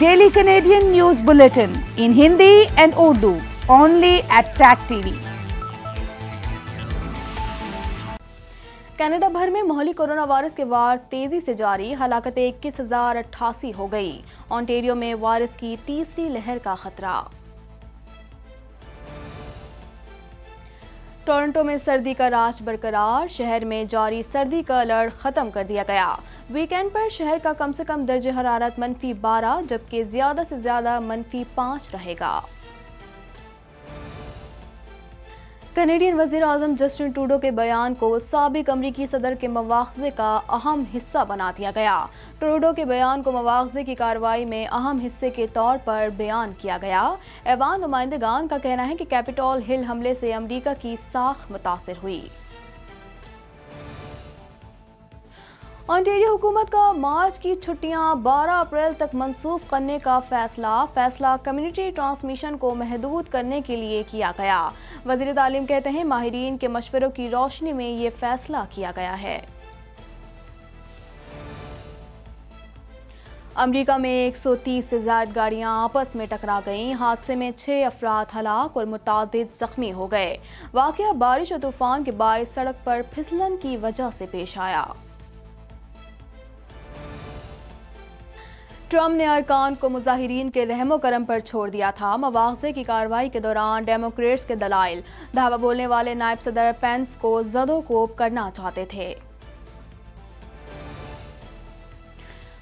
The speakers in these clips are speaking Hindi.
Daily Canadian news bulletin in Hindi and Urdu only at TAG TV Canada भर में मोहली कोरोना वायरस के वार तेजी से जारी हलाकतें इक्कीस हो गई ऑन्टेरियो में वायरस की तीसरी लहर का खतरा टोरंटो में सर्दी का राज बरकरार शहर में जारी सर्दी का अलर्ट खत्म कर दिया गया वीकेंड पर शहर का कम से कम दर्ज हरारत मनफी बारह जबकि ज़्यादा से ज़्यादा मनफी पाँच रहेगा कनेडियन वजीर अजम जस्टिन टूडो के बयान को सबक अमरीकी सदर के मुआवजे का अहम हिस्सा बना दिया गया टूडो के बयान को मुआवजे की कार्रवाई में अहम हिस्से के तौर पर बयान किया गया एवान नुमाइंदगान का कहना है कि कैपिटॉल हिल हमले से अमरीका की साख मुतासर हुई ऑन्टेरियो हुकूमत का मार्च की छुट्टियां 12 अप्रैल तक मनसूख करने का फैसला फैसला कम्युनिटी ट्रांसमिशन को महदूद करने के लिए किया गया वजीर तालीम कहते हैं माहरीन के मशवरों की रोशनी में ये फैसला किया गया है अमेरिका में 130 से ज्यादा गाड़ियां आपस में टकरा गईं हादसे में छः अफराद हलाक और मुतद जख्मी हो गए वाक़ बारिश और तूफान के बायस सड़क पर फिसलन की वजह से पेश आया ट्रंप ने अरकान को मुजाहरीन के रहमो करम पर छोड़ दिया था मुआवजे की कार्रवाई के दौरान डेमोक्रेट्स के दलाइल धावा बोलने वाले नायब सदर पेंस को कोप करना चाहते थे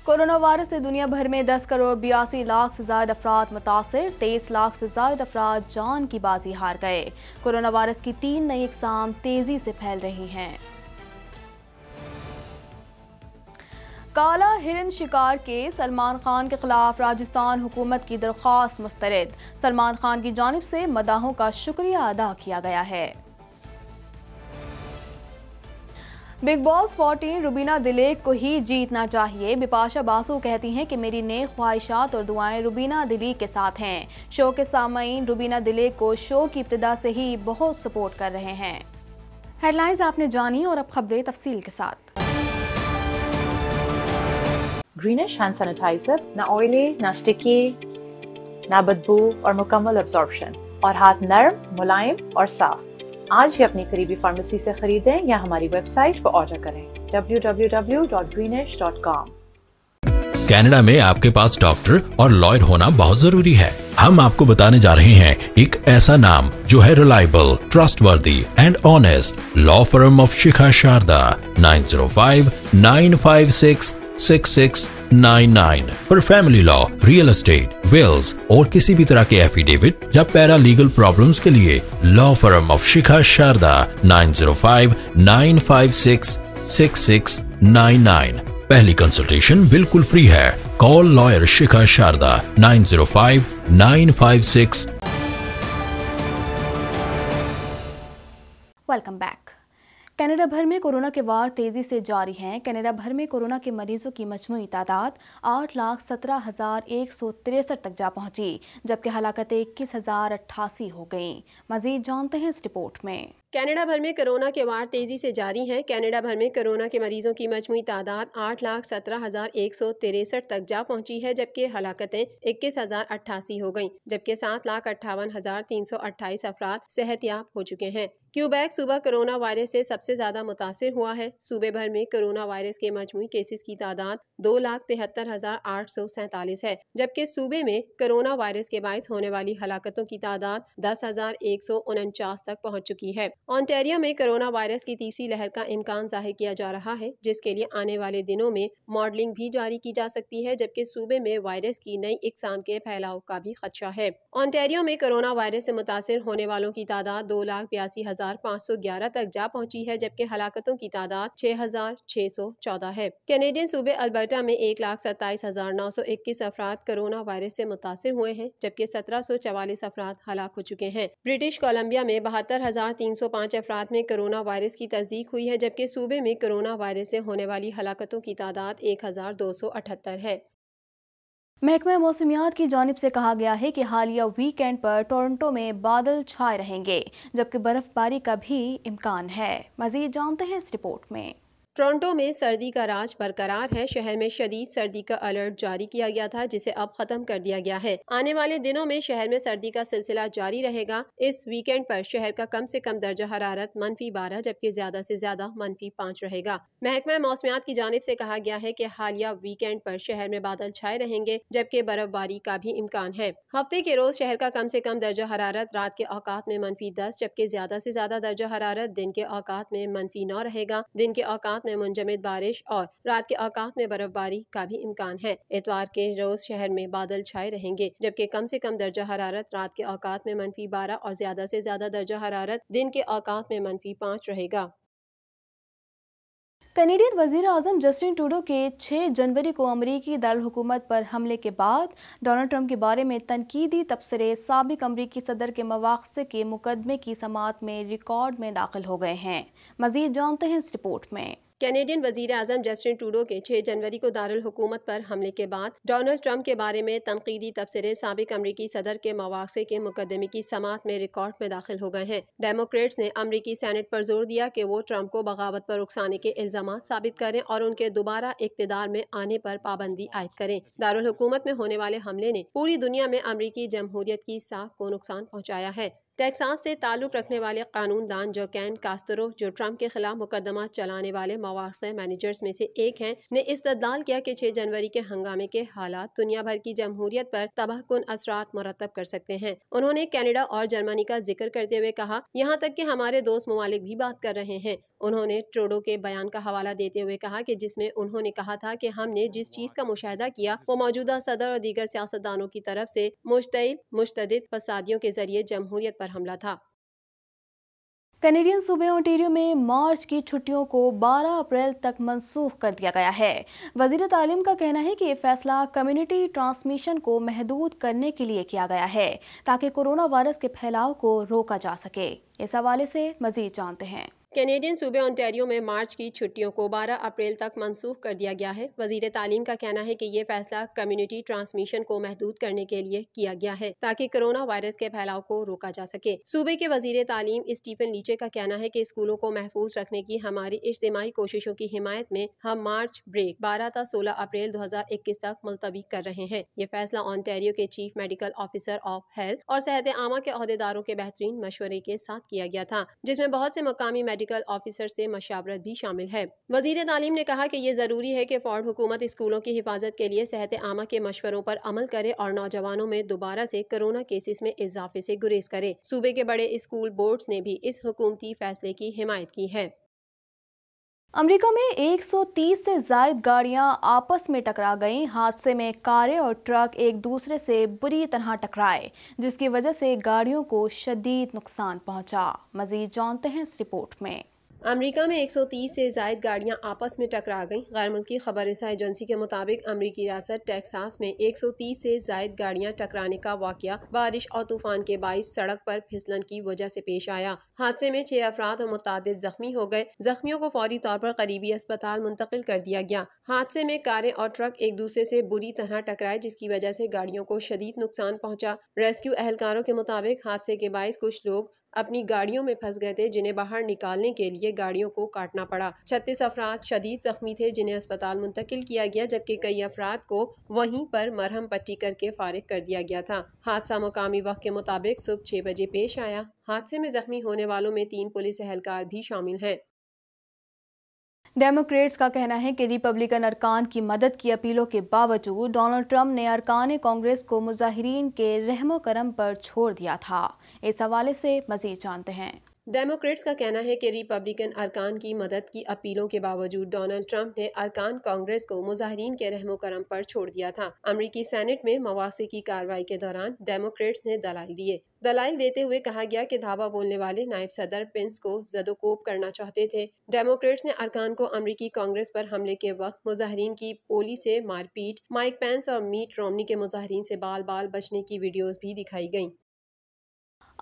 कोरोना वायरस से दुनिया भर में 10 करोड़ बयासी लाख से ज्यादा अफराद मुतासर तेईस लाख से ज्यादा अफराद जान की बाजी हार गए कोरोना वायरस की तीन नई इकसाम तेजी से फैल रही हैं काला हिरन शिकार के सलमान खान के खिलाफ राजस्थान हुकूमत की दरख्वास्त मुस्तरद सलमान खान की जानब से मदाहों का शुक्रिया अदा किया गया है बिग बॉस 14 रुबीना दिलेक को ही जीतना चाहिए बिपाशा बासु कहती हैं कि मेरी नेक ख्वाहिशात और दुआएं रुबीना दिलेक के साथ हैं शो के सामीन रुबीना दिलेक को शो की इब्तदा से ही बहुत सपोर्ट कर रहे हैं हेडलाइंस आपने जानी और अब खबरें तफसील के साथ greenish hand sanitizer, na oily na sticky na बदबू और मुकम्मल absorption और हाथ नर्म मुलायम और साफ आज ही अपनी करीबी फार्मेसी से खरीदें या हमारी वेबसाइट पर ऑर्डर करें www.greenish.com कनाडा में आपके पास डॉक्टर और लॉयर होना बहुत जरूरी है हम आपको बताने जा रहे हैं एक ऐसा नाम जो है reliable trustworthy and honest law firm of Shikha Sharda nine zero five nine five six six six 99 for family law real estate wills और किसी भी तरह के एफिडेविट या पैरा लीगल प्रॉब्लम के लिए law firm of Shikha Sharda nine nine nine zero five five six six six nine पहली कंसल्टेशन बिल्कुल फ्री है call lawyer Shikha Sharda nine nine zero five five six welcome back Canada भर में कोरोना के वार तेजी से जारी हैं कनाडा भर में कोरोना के मरीजों की मजमू तादाद आठ लाख सत्रह हजार एक सौ तिरसठ तक जा पहुंची जबकि हलाकतें इक्कीस हजार अट्ठासी हो गईं मजीद जानते हैं इस रिपोर्ट में कनाडा भर में कोरोना के वार तेजी से जारी हैं कनाडा भर में कोरोना के मरीजों की मजमू तादाद आठ लाख सत्रह हजार एक सौ तिरसठ तक जा पहुंची है जबकि हलाकतें इक्कीस हजार अट्ठासी हो गईं जबकि सात लाख अट्ठावन हजार तीन सौ अट्ठाईस अफराद सेहतियाब हो चुके हैं क्यूबैक सूबा कोरोना वायरस से सबसे ज़्यादा मुतासर हुआ है सूबे भर में कोरोना वायरस के मजमू केसेस की तादाद दो लाख तिहत्तर हज़ार आठ सौ सैतालीस है जबकि सूबे में कोरोना वायरस के बायस होने वाली हलाकतों की तादाद दस हज़ार एक सौ उनचास तक पहुँच चुकी है ऑन्टेरियो में कोरोना वायरस की तीसरी लहर का इम्कान जाहिर किया जा रहा है जिसके लिए आने वाले दिनों में मॉडलिंग भी जारी की जा सकती है जबकि सूबे में वायरस की नई इकसाम के फैलाव का भी खदशा है ऑन्टेरियो में कोरोना वायरस से मुतासर होने वालों की तादाद दो लाख बयासी हज़ार तक जा पहुंची है जबकि हलाकतों की तादाद छह हजार छह सौ चौदह है कैनेडियन सूबे अल्बर्टा में एक लाख सत्ताईस हजार नौ सौ इक्कीस अफराद कोरोना वायरस से मुतासर हुए हैं जबकि सत्रह सौ चवालीस अफराद हलाक हो चुके हैं ब्रिटिश कोलम्बिया में बहत्तर हजार तीन सौ पाँच अफराद में कोरोना वायरस की तस्दीक हुई है जबकि सूबे में कोरोना वायरस से होने वाली हलाकतों की तादाद एक हजार दो सौ अठहत्तर है महकमा मौसमियात की जानब से कहा गया है कि हालिया वीकेंड पर टोरंटो में बादल छाए रहेंगे जबकि बर्फबारी का भी इम्कान है मजीद जानते हैं इस रिपोर्ट में टोरंटो में सर्दी का राज बरकरार है शहर में शदीद सर्दी का अलर्ट जारी किया गया था जिसे अब खत्म कर दिया गया है आने वाले दिनों में शहर में सर्दी का सिलसिला जारी रहेगा इस वीकेंड पर शहर का कम से कम दर्जा हरारत मनफी बारह जबकि ज्यादा से ज्यादा मनफी पाँच रहेगा महकमा मौसमियात की जानब ऐसी कहा गया है की हालिया वीकेंड आरोप शहर में बादल छाए रहेंगे जबकि बर्फबारी का भी इम्कान है हफ्ते के रोज शहर का कम ऐसी कम दर्जा हरारत रात के औकात में मनफी दस जबकि ज्यादा ऐसी ज्यादा दर्जा हरारत दिन के औकात में मनफी नौ रहेगा दिन के औकात में मुंजमद बारिश और रात के औकात में बर्फबारी का भी इम्कान है इतवार के रोज शहर में बादल छाए रहेंगे जबकि कम ऐसी कम दर्जा हरारत रात के औकात में मनफी बारह और ज्यादा ऐसी ज्यादा दर्जा हरारत दिन के औकात में मनफी पाँच रहेगा कनेडियन वजीर अजम जस्टिन टूडो के 6 जनवरी को अमरीकी दारकूमत पर हमले के बाद डोनाल्ड ट्रंप के बारे में तनकीदी तबसरे सबक अमरीकी सदर के मवाक़े के मुकदमे की समात में रिकॉर्ड में दाखिल हो गए हैं मजीद जानते हैं इस रिपोर्ट में कैनेडियन वजीर अजम जस्टिन टूडो के छह जनवरी को दारुल हुकूमत पर हमले के बाद डोनाल्ड ट्रंप के बारे में तनकीदी तबसरे सबक अमरीकी सदर के मवासे के मुकदमे की समात में रिकॉर्ड में दाखिल हो गए हैं डेमोक्रेट्स ने अमरीकी सैनट पर जोर दिया कि वो ट्रंप को बगावत पर उकसाने के इल्जाम साबित करें और उनके दोबारा इकतदार में आने पर पाबंदी आयद करें दारुल हुकूमत में होने वाले हमले ने पूरी दुनिया में अमरीकी जमहूरियत की साख को नुकसान पहुँचाया है टेक्सास से ताल्लुक़ रखने वाले कानून दान जो कैन कास्तरो जो ट्रंप के खिलाफ मुकदमा चलाने वाले मवासा मैनेजर्स में से एक हैं ने इस्तदाल किया कि 6 जनवरी के हंगामे के हालात दुनिया भर की जमहूरियत पर तबाहकुन असरात मुरतब कर सकते हैं उन्होंने कनाडा और जर्मनी का जिक्र करते हुए कहा यहाँ तक कि हमारे दोस्त ममालिक भी बात कर रहे हैं उन्होंने ट्रोडो के बयान का हवाला देते हुए कहा कि जिसमें उन्होंने कहा था कि हमने जिस चीज़ का मुशाह किया वो मौजूदा सदर और दीगर सियासतदानों की तरफ से मुश्तिल मुश्तद फसादियों के जरिए जमहूरियत पर हमला था कनेडियन सूबे ओंटेरियो में मार्च की छुट्टियों को 12 अप्रैल तक मंसूख कर दिया गया है वजीर तालीम का कहना है कि यह फैसला कम्युनिटी ट्रांसमिशन को महदूद करने के लिए किया गया है ताकि कोरोना वायरस के फैलाव को रोका जा सके इस हवाले से मजीद जानते हैं कैनेडियन सूबे ओंटेरियो में मार्च की छुट्टियों को 12 अप्रैल तक मनसूख कर दिया गया है वजीर तालीम का कहना है कि ये फैसला कम्युनिटी ट्रांसमिशन को महदूद करने के लिए किया गया है ताकि कोरोना वायरस के फैलाव को रोका जा सके सूबे के वजीर तालीम स्टीफन लीचे का कहना है की स्कूलों को महफूज रखने की हमारी इज्तमाही कोशिशों की हिमायत में हम मार्च ब्रेक बारह तक सोलह अप्रैल दो तक मुलतवी कर रहे हैं ये फैसला ऑनटेरियो के chief medical officer of health और सेहत आमा के अहदेदारों के बेहतरीन मशवरे के साथ किया गया था जिसमे बहुत से मकामी मेडिकल ऑफिसर से मशावरत भी शामिल है वजीर तालीम ने कहा की ये ज़रूरी है की फ़ौर हुकूमत स्कूलों की हिफाजत के लिए सेहत आमा के मशवरों पर अमल करे और नौजवानों में दोबारा ऐसी कोरोना केसेस में इजाफे ऐसी गुरेज करे सूबे के बड़े स्कूल बोर्ड ने भी इस हुकूमती फैसले की हिमायत की है अमेरिका में 130 से जायद गाड़ियां आपस में टकरा गईं हादसे में कारें और ट्रक एक दूसरे से बुरी तरह टकराए जिसकी वजह से गाड़ियों को शदीद नुकसान पहुंचा मजीद जानते हैं इस रिपोर्ट में अमरीका में 130 से जायद गाड़ियां आपस में टकरा गईं गैर मुल्की खबर एजेंसी के मुताबिक अमरीकी रियासत टेक्सास में 130 से जायद गाड़ियां टकराने का वाक़ बारिश और तूफान के बाईस सड़क पर फिसलन की वजह से पेश आया हादसे में छह अफराद और मुतद जख्मी हो गए जख्मियों को फौरी तौर पर करीबी अस्पताल मुंतकिल कर दिया गया हादसे में कारें और ट्रक एक दूसरे से बुरी तरह टकराए जिसकी वजह से गाड़ियों को शदीद नुकसान पहुँचा रेस्क्यू एहलकारों के मुताबिक हादसे के बाईस कुछ लोग अपनी गाड़ियों में फंस गए थे जिन्हें बाहर निकालने के लिए गाड़ियों को काटना पड़ा छत्तीस अफराद शदीद जख्मी थे जिन्हें अस्पताल मुंतकिल किया गया जबकि कई अफराद को वहीं पर मरहम पट्टी करके फारिग कर दिया गया था हादसा मुकामी वक्त के मुताबिक सुबह छह बजे पेश आया हादसे में जख्मी होने वालों में तीन पुलिस एहलकार भी शामिल हैं डेमोक्रेट्स का कहना है कि रिपब्लिकन अरकान की मदद की अपीलों के बावजूद डोनाल्ड ट्रंप ने अरकान कांग्रेस को मुजाहरीन के रहमो करम पर छोड़ दिया था इस हवाले से मजीद जानते हैं डेमोक्रेट्स का कहना है कि रिपब्लिकन अरकान की मदद की अपीलों के बावजूद डोनाल्ड ट्रंप ने अरकान कांग्रेस को मुजाहरीन के रहमो करम पर छोड़ दिया था अमरीकी सेनेट में मवासी की कार्रवाई के दौरान डेमोक्रेट्स ने दलाल दिए दलाइल देते हुए कहा गया कि धावा बोलने वाले नायब सदर पेंस को जदोकोप करना चाहते थे डेमोक्रेट्स ने अरकान को अमरीकी कांग्रेस पर हमले के वक्त मुजाहरीन की पोली से मारपीट माइक पेंस और मीट रोमनी के मुजाहरीन से बाल बाल बचने की वीडियोस भी दिखाई गईं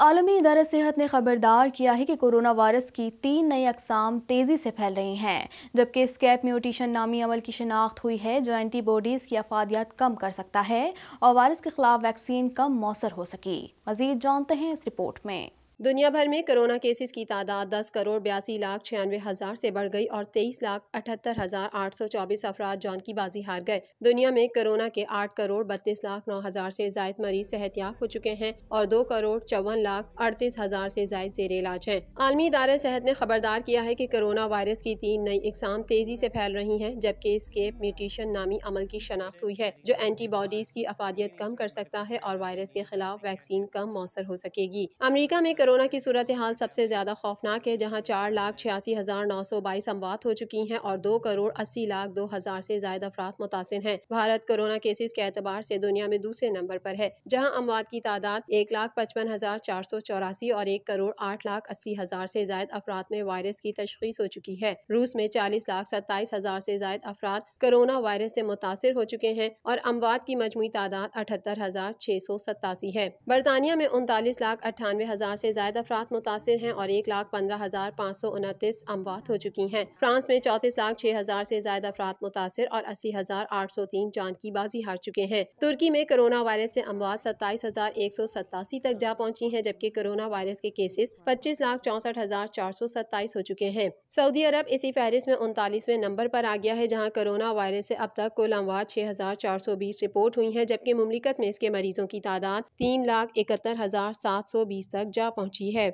आलमी इदारा सेहत ने खबरदार किया है कि कोरोना वायरस की तीन नई अकसाम तेज़ी से फैल रही हैं जबकि स्कैप म्यूटेशन नामी अमल की शिनाख्त हुई है जो एंटीबॉडीज़ की अफादियात कम कर सकता है और वायरस के खिलाफ वैक्सीन कम मौसर हो सकी मजीद जानते हैं इस रिपोर्ट में दुनिया भर में कोरोना केसेस की तादाद दस करोड़ बयासी लाख छियानवे हज़ार से बढ़ गई और तेईस लाख अठहत्तर हज़ार आठ सौ चौबीस अफराद जान की बाजी हार गए दुनिया में कोरोना के आठ करोड़ बत्तीस लाख नौ हज़ार से जायद मरीज सेहतियाब हो चुके हैं और दो करोड़ चौवन लाख अड़तीस हज़ार से जायद जेर इलाज है आलमी इदार सेहत ने खबरदार किया है की कोरोना वायरस की तीन नई इकसाम तेजी से फैल रही है जबकि इसके म्यूटेशन नामी अमल की शनाख्त हुई है जो एंटीबॉडीज की अफादियत कम कर सकता है और वायरस के खिलाफ वैक्सीन कम मौसर हो सकेगी अमरीका में कोरोना की सूरत हाल सबसे ज़्यादा खौफनाक है जहां चार लाख छियासी हज़ार नौ सौ बाईस अमवात हो चुकी हैं और दो करोड़ अस्सी लाख दो हज़ार से ज्यादा अफराद मुतासर हैं भारत कोरोना केसेस के अतबार से दुनिया में दूसरे नंबर पर है जहां अमवात की तादाद एक लाख पचपन हज़ार चार सौ चौरासी और एक करोड़ आठ लाख अस्सी हज़ार से ज्यादा अफराद में वायरस की तशखीस हो चुकी है रूस में चालीस लाख सत्ताईस हज़ार से ज्यादा अफराद कोरोना वायरस से मुतासर हो चुके हैं और अमवात की मजमू तादाद अठहत्तर हज़ार छः सौ सतासी है बरतानिया में उनतालीस लाख अट्ठानवे हज़ार से जायद अफराद मुतासर हैं और एक लाख पंद्रह हज़ार पाँच सौ उनतीस अमवात हो चुकी हैं फ्रांस में चौतीस लाख छह हज़ार से जायद अफराद मुतासर और अस्सी हज़ार आठ सौ तीन जान की बाजी हार चुके हैं तुर्की में कोरोना वायरस से अमवात सत्ताईस हज़ार एक सौ सतासी तक जा पहुँची है जबकि कोरोना वायरस के केसेस पच्चीस लाख चौसठ हज़ार चार सौ सत्ताईस हो चुके हैं सऊदी अरब इसी फहरिस में उनतालीसवें नंबर आरोप आ गया है जहाँ कोरोना वायरस ऐसी अब तक कुल अमवात छह हज़ार चार सौ बीस रिपोर्ट हुई है जबकि ममलिकत में इसके मरीजों की तादाद तीन लाख इकहत्तर हज़ार सात सौ बीस तक जा पहुँची पहुंची है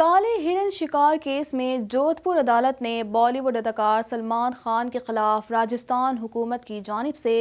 काले हिरन शिकार केस में जोधपुर अदालत ने बॉलीवुड अदाकार सलमान खान के खिलाफ राजस्थान हुकूमत की जानब से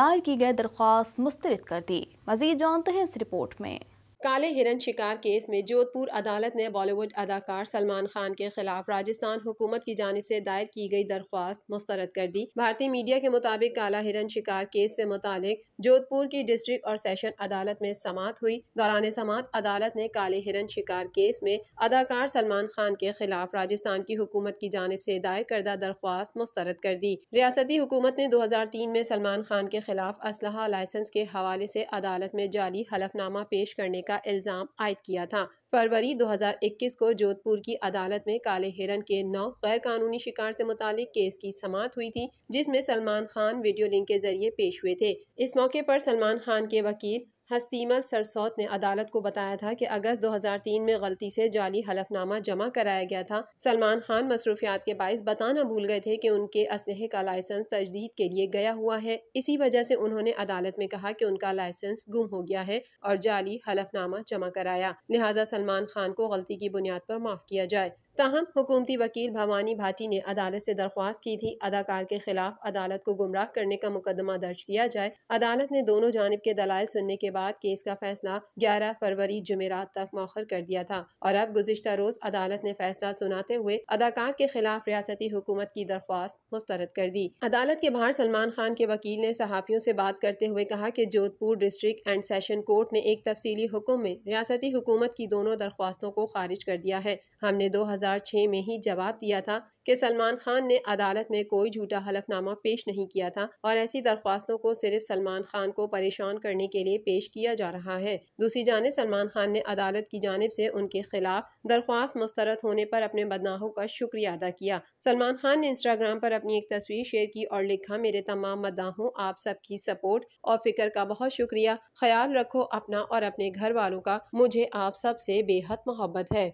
दायर की गई दरख्वास्त मुस्तरद कर दी मजीद जानते हैं इस रिपोर्ट में काले हिरन शिकार केस में जोधपुर अदालत ने बॉलीवुड अदाकार सलमान खान के खिलाफ राजस्थान हुकूमत की जानब से दायर की गई दरख्वास्त मुस्तरद कर दी भारतीय मीडिया के मुताबिक काला हिरन शिकार केस से मुतालिक जोधपुर की डिस्ट्रिक्ट और सेशन अदालत में समात हुई दौरान समात अदालत ने काले हिरन शिकार केस में अदाकार सलमान खान के खिलाफ राजस्थान की हुकूमत की जानब से दायर करदा दरख्वास्त मुस्तरद कर दी रियासती हुकूमत ने दो हजार तीन में सलमान खान के खिलाफ असलह लाइसेंस के हवाले से अदालत में जाली हलफनामा पेश करने का का इल्ज़ाम आयद किया था फरवरी 2021 को जोधपुर की अदालत में काले हिरन के नौ गैर कानूनी शिकार से मुतालिक केस की समात हुई थी जिसमें सलमान खान वीडियो लिंक के जरिए पेश हुए थे इस मौके पर सलमान खान के वकील हस्तीमल सरसौत ने अदालत को बताया था कि अगस्त 2003 में गलती से जाली हलफनामा जमा कराया गया था सलमान खान मसरूफियात के बायस बताना भूल गए थे कि उनके असलहे का लाइसेंस तजदीद के लिए गया हुआ है इसी वजह से उन्होंने अदालत में कहा कि उनका लाइसेंस गुम हो गया है और जाली हलफनामा जमा कराया लिहाजा सलमान खान को गलती की बुनियाद पर माफ़ किया जाए ताहम हुकूमती वकील भवानी भाटी ने अदालत से दरख्वास्त की थी अदाकार के खिलाफ अदालत को गुमराह करने का मुकदमा दर्ज किया जाए अदालत ने दोनों जानब के दलाल सुनने के बाद केस का फैसला ग्यारह फरवरी जुमेरात तक मौखर कर दिया था और अब गुजशत रोज अदालत ने फैसला सुनाते हुए अदाकार के खिलाफ रियाती हुकूमत की दरख्वास्त मुस्तरद कर दी अदालत के बाहर सलमान खान के वकील ने सहाफ़ियों ऐसी बात करते हुए कहा की Jodhpur district and session court ने एक तफसी हुक्म में रियाती हुकूमत की दोनों दरख्वास्तों को खारिज कर दिया है हमने दो हजार 2006 में ही जवाब दिया था कि सलमान खान ने अदालत में कोई झूठा हलफनामा पेश नहीं किया था और ऐसी दरख्वास्तों को सिर्फ सलमान खान को परेशान करने के लिए पेश किया जा रहा है दूसरी जानब सलमान खान ने अदालत की जानब से उनके खिलाफ दरख्वास्त मुस्तरद होने पर अपने बदनाहों का शुक्रिया अदा किया सलमान खान ने इंस्टाग्राम पर अपनी एक तस्वीर शेयर की और लिखा मेरे तमाम मदाहों आप सबकी सपोर्ट और फिक्र का बहुत शुक्रिया ख्याल रखो अपना और अपने घर वालों का मुझे आप सबसे बेहद मोहब्बत है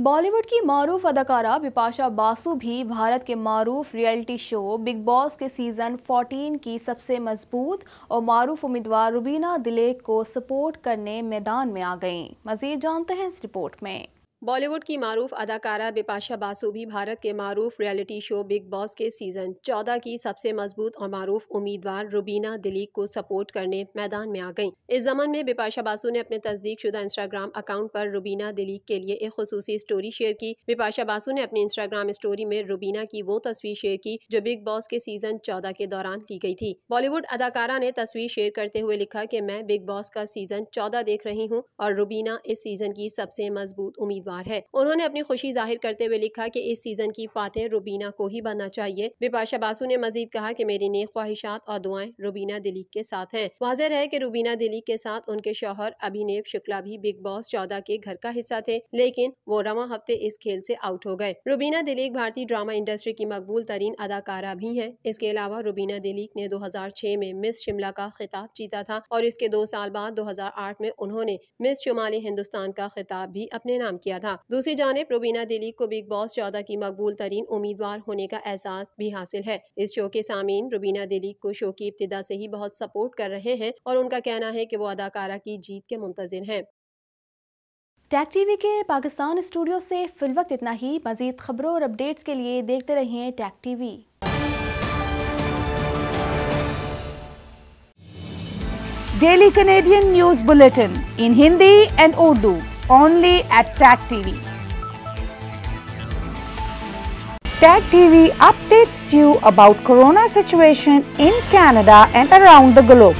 बॉलीवुड की मरूफ अदाकारा बिपाशा बासु भी भारत के मरूफ रियलिटी शो बिग बॉस के सीज़न 14 की सबसे मजबूत और मरूफ उम्मीदवार रुबीना दिलेक को सपोर्ट करने मैदान में आ गईं मज़ीद जानते हैं इस रिपोर्ट में बॉलीवुड की मारूफ अदाकारा बिपाशा बासु भी भारत के मारूफ रियलिटी शो बिग बॉस के सीज़न 14 की सबसे मजबूत और मारूफ उम्मीदवार रुबीना दिलीक को सपोर्ट करने मैदान में आ गईं। इस जमन में बिपाशा बासु ने अपने तस्दीक शुदा इंस्टाग्राम अकाउंट पर रुबीना दिलीक के लिए एक खसूसी स्टोरी शेयर की बिपाशा बासु ने अपनी इंस्टाग्राम स्टोरी में रुबीना की वो तस्वीर शेयर की जो बिग बॉस के सीज़न चौदह के दौरान ली गयी थी बॉलीवुड अदाकारा ने तस्वीर शेयर करते हुए लिखा की मैं बिग बॉस का सीज़न चौदह देख रही हूँ और रुबीना इस सीज़न की सबसे मजबूत उम्मीदवार उम्मीदवार है उन्होंने अपनी खुशी जाहिर करते हुए लिखा की इस सीजन की फातह रुबीना को ही बनना चाहिए बिपाशा बासु ने मजीद कहा की मेरी नेक ख्वाहिशात और दुआएं रुबीना दिलीप के साथ है वाजह है की रुबीना दिलीप के साथ उनके शोहर अभिनेव शुक्ला भी बिग बॉस चौदह के घर का हिस्सा थे लेकिन वो रवा हफ्ते इस खेल से आउट हो गए रुबीना दिलीक भारतीय ड्रामा इंडस्ट्री की मकबूल तरीन अदाकारा भी है इसके अलावा रुबीना दिलीक ने 2006 में मिस शिमला का खिताब जीता था और इसके दो साल बाद आठ में उन्होंने मिस शुमाली हिंदुस्तान का खिताब भी अपने नाम किया था दूसरी जानब रुबीना दिलीप को बिग बॉस चौदह की मकबूल तरीन उम्मीदवार होने का एहसास भी हासिल है इस शो के सामीन रुबीना दिलीप को शो की इब्तदा से ही बहुत सपोर्ट कर रहे हैं और उनका कहना है की वो अदाकारा की जीत के मुंतजर हैं टैक टीवी के पाकिस्तान स्टूडियो से फिल वक्त इतना ही मजीद खबरों और अपडेट्स के लिए देखते रहिए TAG TV daily Canadian news bulletin in Hindi and Urdu only at TAG TV. TAG TV updates you about corona situation in Canada and around the globe.